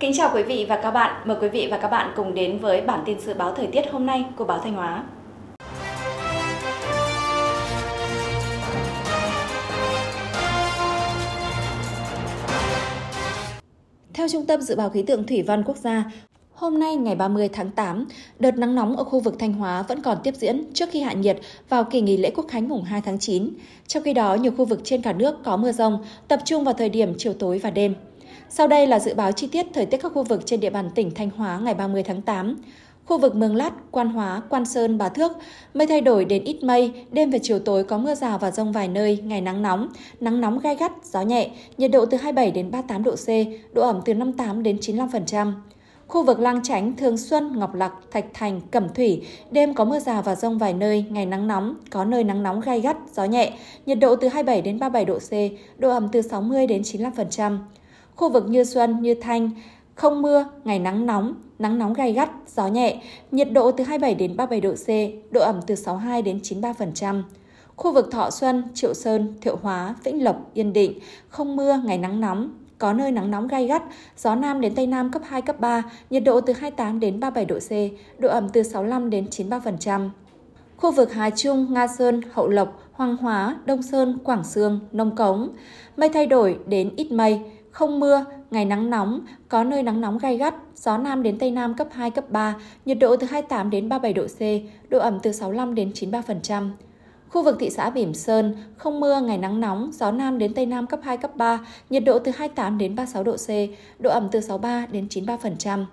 Kính chào quý vị và các bạn. Mời quý vị và các bạn cùng đến với bản tin dự báo thời tiết hôm nay của Báo Thanh Hóa. Theo Trung tâm Dự báo Khí tượng Thủy văn Quốc gia, Hôm nay ngày 30 tháng 8, đợt nắng nóng ở khu vực Thanh Hóa vẫn còn tiếp diễn trước khi hạ nhiệt vào kỳ nghỉ lễ Quốc khánh mùng 2 tháng 9. Trong khi đó, nhiều khu vực trên cả nước có mưa rông, tập trung vào thời điểm chiều tối và đêm. Sau đây là dự báo chi tiết thời tiết các khu vực trên địa bàn tỉnh Thanh Hóa ngày 30 tháng 8. Khu vực Mường Lát, Quan Hóa, Quan Sơn, Bá Thước, mây thay đổi đến ít mây, đêm và chiều tối có mưa rào và rông vài nơi, ngày nắng nóng, nắng nóng gai gắt, gió nhẹ, nhiệt độ từ 27 đến 38 độ C, độ ẩm từ 58 đến 95%. Khu vực Lang Chánh, Thường Xuân, Ngọc Lặc, Thạch Thành, Cẩm Thủy, đêm có mưa rào và rông vài nơi, ngày nắng nóng, có nơi nắng nóng gai gắt, gió nhẹ, nhiệt độ từ 27 đến 37 độ C, độ ẩm từ 60 đến 95% khu vực Như Xuân, Như Thanh, không mưa, ngày nắng nóng, nắng nóng gai gắt, gió nhẹ, nhiệt độ từ 27 đến 37 độ C, độ ẩm từ 62 đến 93%. Khu vực Thọ Xuân, Triệu Sơn, Thiệu Hóa, Vĩnh Lộc, Yên Định, không mưa, ngày nắng nóng, có nơi nắng nóng gai gắt, gió nam đến tây nam cấp 2 cấp 3, nhiệt độ từ 28 đến 37 độ C, độ ẩm từ 65 đến 93%. Khu vực Hà Trung, Nga Sơn, Hậu Lộc, Hoàng Hóa, Đông Sơn, Quảng Sương, Nông Cống, mây thay đổi đến ít mây, không mưa, ngày nắng nóng, có nơi nắng nóng gai gắt, gió nam đến tây nam cấp 2 cấp 3, nhiệt độ từ 28 đến 37 độ C, độ ẩm từ 65 đến 93%. Khu vực thị xã Bỉm Sơn, không mưa, ngày nắng nóng, gió nam đến tây nam cấp 2 cấp 3, nhiệt độ từ 28 đến 36 độ C, độ ẩm từ 63 đến 93%.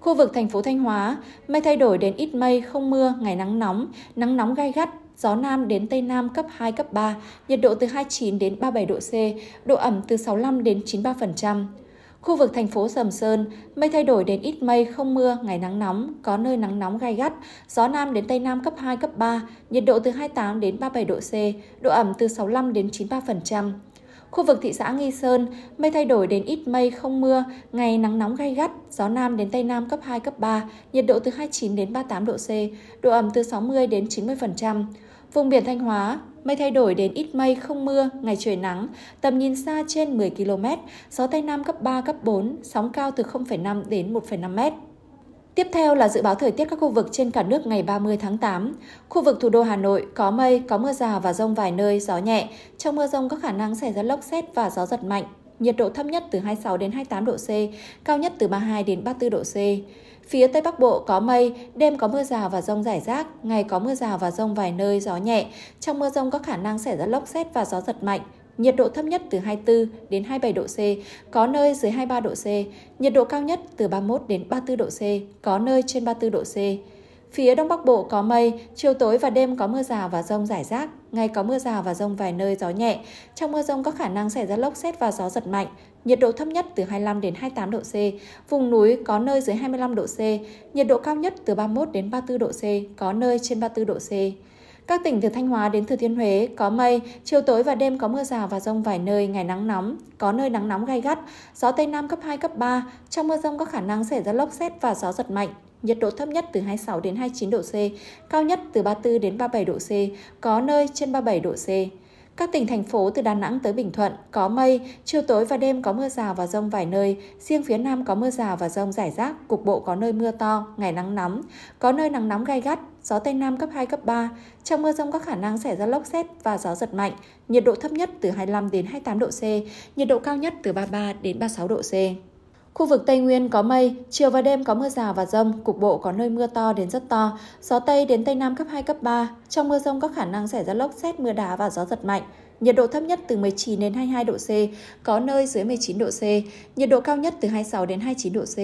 Khu vực thành phố Thanh Hóa, mây thay đổi đến ít mây, không mưa, ngày nắng nóng, nắng nóng gai gắt, gió Nam đến Tây Nam cấp 2, cấp 3, nhiệt độ từ 29 đến 37 độ C, độ ẩm từ 65 đến 93%. Khu vực thành phố Sầm Sơn, mây thay đổi đến ít mây, không mưa, ngày nắng nóng, có nơi nắng nóng gai gắt, gió Nam đến Tây Nam cấp 2, cấp 3, nhiệt độ từ 28 đến 37 độ C, độ ẩm từ 65 đến 93%. Khu vực thị xã Nghi Sơn, mây thay đổi đến ít mây không mưa, ngày nắng nóng gay gắt, gió nam đến tây nam cấp 2 cấp 3, nhiệt độ từ 29 đến 38 độ C, độ ẩm từ 60 đến 90%. Vùng biển Thanh Hóa, mây thay đổi đến ít mây không mưa, ngày trời nắng, tầm nhìn xa trên 10 km, gió tây nam cấp 3 cấp 4, sóng cao từ 0,5 đến 1,5 mét Tiếp theo là dự báo thời tiết các khu vực trên cả nước ngày 30 tháng 8. Khu vực thủ đô Hà Nội có mây, có mưa rào và rông vài nơi, gió nhẹ. Trong mưa rông có khả năng xảy ra lốc xét và gió giật mạnh. Nhiệt độ thấp nhất từ 26 đến 28 độ C, cao nhất từ 32 đến 34 độ C. Phía Tây Bắc Bộ có mây, đêm có mưa rào và rông rải rác, ngày có mưa rào và rông vài nơi, gió nhẹ. Trong mưa rông có khả năng xảy ra lốc xét và gió giật mạnh, nhiệt độ thấp nhất từ 24 đến 27 độ C, có nơi dưới 23 độ C, nhiệt độ cao nhất từ 31 đến 34 độ C, có nơi trên 34 độ C. Phía Đông Bắc Bộ có mây, chiều tối và đêm có mưa rào và rông rải rác, ngày có mưa rào và rông vài nơi gió nhẹ. Trong mưa rông có khả năng xảy ra lốc xét và gió giật mạnh, nhiệt độ thấp nhất từ 25 đến 28 độ C, vùng núi có nơi dưới 25 độ C, nhiệt độ cao nhất từ 31 đến 34 độ C, có nơi trên 34 độ C. Các tỉnh từ Thanh Hóa đến Thừa Thiên Huế có mây, chiều tối và đêm có mưa rào và rông vài nơi, ngày nắng nóng, có nơi nắng nóng gai gắt, gió Tây Nam cấp 2, cấp 3. Trong mưa rông có khả năng xảy ra lốc xét và gió giật mạnh. Nhiệt độ thấp nhất từ 26 đến 29 độ C, cao nhất từ 34 đến 37 độ C, có nơi trên 37 độ C. Các tỉnh thành phố từ Đà Nẵng tới Bình Thuận có mây, chiều tối và đêm có mưa rào và rông vài nơi, riêng phía Nam có mưa rào và rông rải rác, cục bộ có nơi mưa to, ngày nắng nóng, có nơi nắng nóng gai gắt, gió Tây Nam cấp 2, cấp 3. Trong mưa rông có khả năng xảy ra lốc xét và gió giật mạnh, nhiệt độ thấp nhất từ 25 đến 28 độ C, nhiệt độ cao nhất từ 33 đến 36 độ C. Khu vực Tây Nguyên có mây, chiều và đêm có mưa rào và rông, cục bộ có nơi mưa to đến rất to, gió Tây đến Tây Nam cấp 2, cấp 3. Trong mưa rông có khả năng xảy ra lốc xét, mưa đá và gió giật mạnh. Nhiệt độ thấp nhất từ 19 đến 22 độ C, có nơi dưới 19 độ C, nhiệt độ cao nhất từ 26 đến 29 độ C.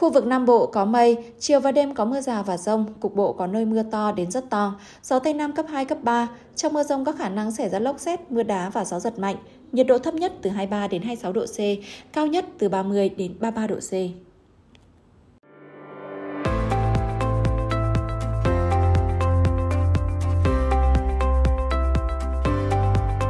Khu vực Nam Bộ có mây, chiều và đêm có mưa rào và rông, cục bộ có nơi mưa to đến rất to, gió Tây Nam cấp 2, cấp 3. Trong mưa rông có khả năng xảy ra lốc xét, mưa đá và gió giật mạnh. Nhiệt độ thấp nhất từ 23 đến 26 độ C, cao nhất từ 30 đến 33 độ C.